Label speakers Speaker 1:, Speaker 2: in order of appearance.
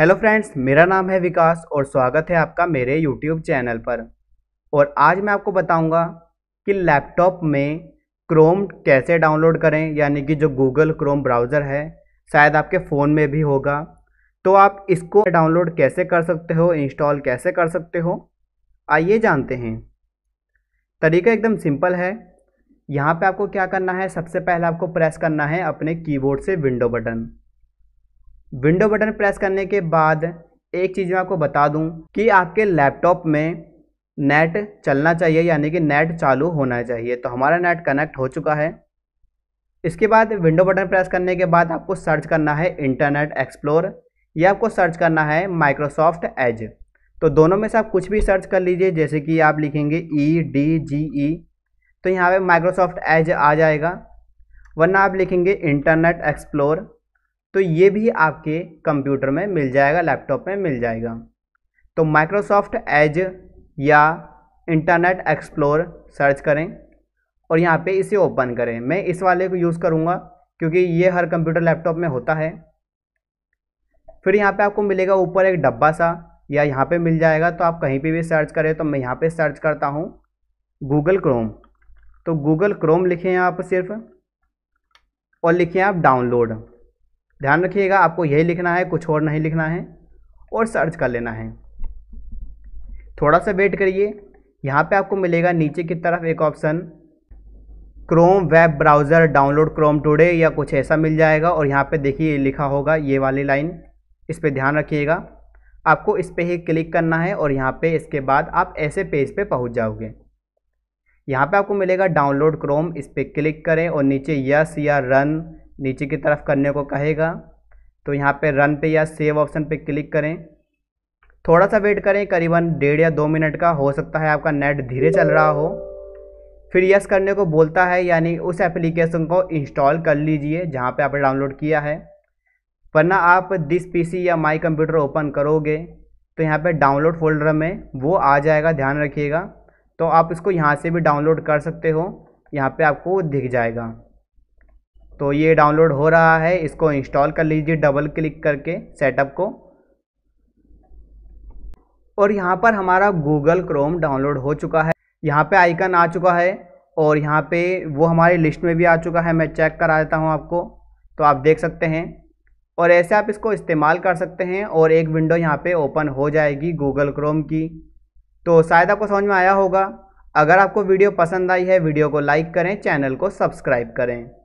Speaker 1: hello friends मेरा नाम है विकास और स्वागत है आपका मेरे यूट्यूब चैनल पर और आज मैं आपको बताऊंगा कि लैपटॉप में क्रोम कैसे डाउनलोड करें यानी कि जो गूगल क्रोम ब्राउज़र है शायद आपके फ़ोन में भी होगा तो आप इसको डाउनलोड कैसे कर सकते हो इंस्टॉल कैसे कर सकते हो आइए जानते हैं तरीका एकदम सिंपल है यहाँ पर आपको क्या करना है सबसे पहले आपको प्रेस करना है अपने कीबोर्ड से window button window button press करने के बाद एक चीज़ मैं आपको बता दूं कि आपके लैपटॉप में नेट चलना चाहिए यानी कि नेट चालू होना चाहिए तो हमारा नेट कनेक्ट हो चुका है इसके बाद विंडो बटन प्रेस करने के बाद आपको सर्च करना है इंटरनेट एक्सप्लोर या आपको सर्च करना है माइक्रोसॉफ्ट एज तो दोनों में से आप कुछ भी सर्च कर लीजिए जैसे कि आप लिखेंगे ई डी जी ई तो यहाँ पे माइक्रोसॉफ्ट एज आ जाएगा वरना आप लिखेंगे इंटरनेट एक्सप्लोर तो ये भी आपके कंप्यूटर में मिल जाएगा लैपटॉप में मिल जाएगा तो माइक्रोसॉफ्ट एज या इंटरनेट एक्सप्लोर सर्च करें और यहाँ पे इसे ओपन करें मैं इस वाले को यूज़ करूँगा क्योंकि ये हर कंप्यूटर लैपटॉप में होता है फिर यहाँ पे आपको मिलेगा ऊपर एक डब्बा सा या यहाँ पे मिल जाएगा तो आप कहीं पे भी सर्च करें तो मैं यहाँ पे सर्च करता हूँ गूगल क्रोम तो गूगल क्रोम लिखें आप सिर्फ और लिखें आप डाउनलोड ध्यान रखिएगा आपको यही लिखना है कुछ और नहीं लिखना है और सर्च कर लेना है थोड़ा सा वेट करिए यहाँ पे आपको मिलेगा नीचे की तरफ एक option Chrome web browser download Chrome today या कुछ ऐसा मिल जाएगा और यहाँ पे देखिए लिखा होगा ये वाली लाइन इस पर ध्यान रखिएगा आपको इस पर ही क्लिक करना है और यहाँ पे इसके बाद आप ऐसे पेज पे पहुँच जाओगे यहाँ पे आपको मिलेगा डाउनलोड क्रोम इस पर क्लिक करें और नीचे यस या रन नीचे की तरफ करने को कहेगा तो यहाँ पे रन पे या सेव ऑप्शन पे क्लिक करें थोड़ा सा वेट करें करीबन डेढ़ या दो मिनट का हो सकता है आपका नेट धीरे चल रहा हो फिर यस करने को बोलता है यानी उस एप्लीकेशन को इंस्टॉल कर लीजिए जहाँ पे आपने डाउनलोड किया है वरना आप दिस पीसी या माई कंप्यूटर ओपन करोगे तो यहाँ पे डाउनलोड फोल्डर में वो आ जाएगा ध्यान रखिएगा तो आप इसको यहाँ से भी डाउनलोड कर सकते हो यहाँ पर आपको दिख जाएगा तो ये डाउनलोड हो रहा है इसको इंस्टॉल कर लीजिए डबल क्लिक करके सेटअप को और यहाँ पर हमारा गूगल क्रोम डाउनलोड हो चुका है यहाँ पे आइकन आ चुका है और यहाँ पे वो हमारी लिस्ट में भी आ चुका है मैं चेक करा देता हूँ आपको तो आप देख सकते हैं और ऐसे आप इसको इस्तेमाल कर सकते हैं और एक विंडो यहाँ पे ओपन हो जाएगी गूगल क्रोम की तो शायद आपको समझ में आया होगा अगर आपको वीडियो पसंद आई है वीडियो को लाइक करें चैनल को सब्सक्राइब करें